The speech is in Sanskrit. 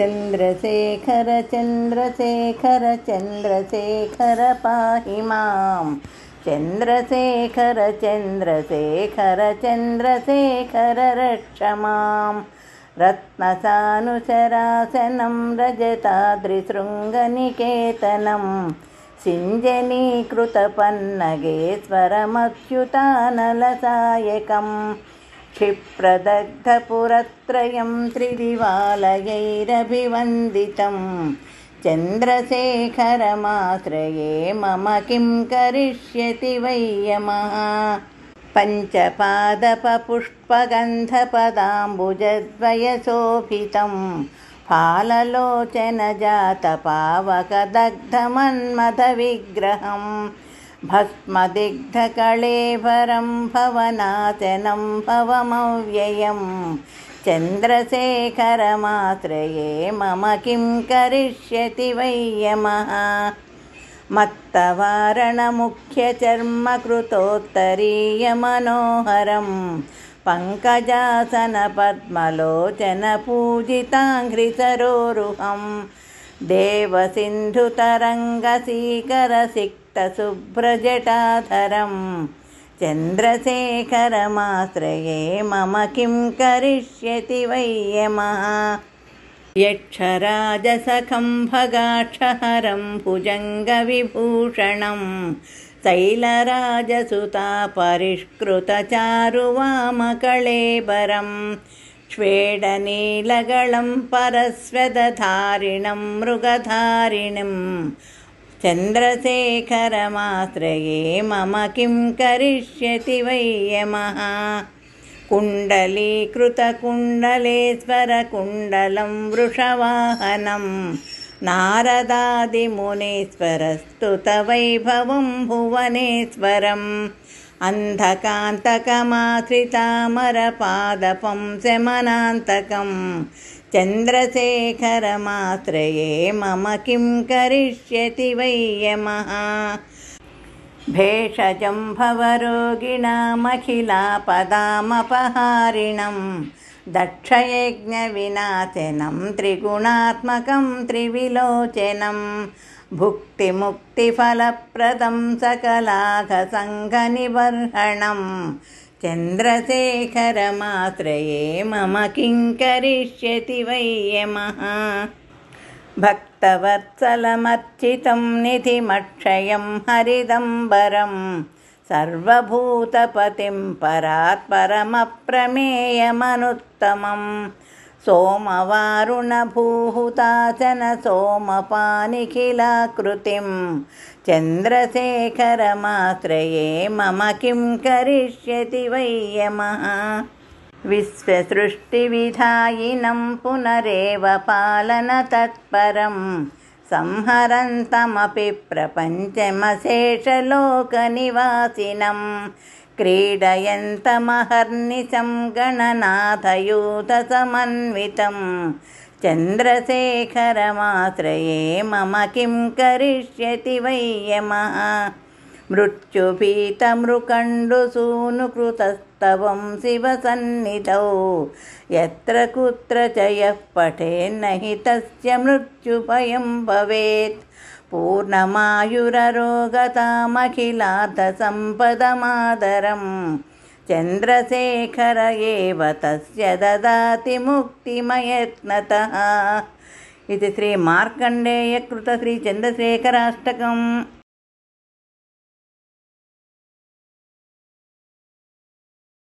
चन्द्रशेखर चन्द्रशेखर चन्द्रशेखर पाहि मां चन्द्रशेखर चन्द्रशेखर चन्द्रशेखर रक्ष मां रत्नसानुसरासनं रजतादृशृङ्गनिकेतनं शिञ्जनीकृतपन्नगेश्वरमच्युतानलसायकम् क्षिप्रदग्धपुरत्रयं त्रिदिवालयैरभिवन्दितं चन्द्रशेखरमात्रये मम किं करिष्यति वै यमः पञ्चपादपपुष्पगन्धपदाम्बुजद्वयशोभितं फाललोचनजातपावकदग्धमन्मथविग्रहम् भस्मदिग्धकळेभरं भवनाचनं भवमव्ययं चन्द्रशेखरमात्रये मम किं करिष्यति वै यमः मत्तवारणमुख्यचर्मकृतोत्तरीयमनोहरं पङ्कजासनपद्मलोचनपूजिताङ्घ्रिसरोरुहम् देवसिन्धुतरङ्गसीकरसिक्तसुभ्रजटाधरं चन्द्रशेखरमाश्रये मम किं करिष्यति वै यक्षराजसखं भगाक्षहरं भुजङ्गविभूषणं शैलराजसुता परिष्कृतचारुवामकळेबरम् श्वेडनीलगळं परस्वदधारिणं मृगधारिणं चन्द्रशेखरमात्रये मम किं करिष्यति वै यमः कुण्डलीकृतकुण्डलेश्वरकुण्डलं वृषवाहनं नारदादिमुनेश्वरस्तुत वैभवं भुवनेश्वरम् अन्धकान्तकमाश्रितामरपादपं शमनान्तकं चन्द्रशेखरमाश्रये मम किं करिष्यति वै यमः भेषजं भवरोगिणामखिलापदामपहारिणं दक्षयज्ञविनाशनं त्रिगुणात्मकं त्रिविलोचनम् भुक्तिमुक्तिफलप्रदं सकलाघसङ्घनिबर्हणं फलप्रदं मम किं करिष्यति वै यमः भक्तवत्सलमर्चितं निधिमक्षयं हरिदम्बरं सर्वभूतपतिं परात्परमप्रमेयमनुत्तमम् सोमवारुणभूहुताश न सोमपानिखिलाकृतिं चन्द्रशेखरमात्रये मम किं करिष्यति वै यमः विश्वसृष्टिविधायिनं पुनरेव पालनतत्परं संहरन्तमपि प्रपञ्चमशेषलोकनिवासिनम् क्रीडयन्तमहर्निशं गणनाथयूतसमन्वितं चन्द्रशेखरमाश्रये मम किं करिष्यति वै यमः मृत्युभीतमृकण्डुसूनुकृतस्तवं शिवसन्निधौ यत्र कुत्र च यः पठेन्न हि तस्य मृत्युभयं भवेत् पूर्णमायुररोगतामखिलार्थसम्पदमादरं चन्द्रशेखर एव तस्य ददाति मुक्तिमयत्नतः इति श्रीमार्कण्डेयकृतश्रीचन्द्रशेखराष्टकम्